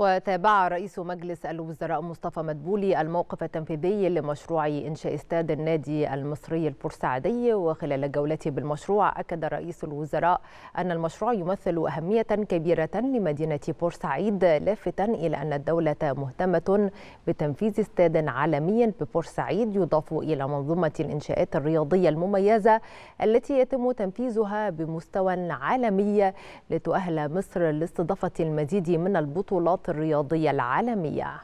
وتابع رئيس مجلس الوزراء مصطفى مدبولي الموقف التنفيذي لمشروع إنشاء استاد النادي المصري البورسعيدي وخلال جولته بالمشروع أكد رئيس الوزراء أن المشروع يمثل أهمية كبيرة لمدينة بورسعيد لافتا إلى أن الدولة مهتمة بتنفيذ استاد عالمي ببورسعيد يضاف إلى منظومة الإنشاءات الرياضية المميزة التي يتم تنفيذها بمستوى عالمي لتؤهل مصر لاستضافة المزيد من البطولات الرياضية العالمية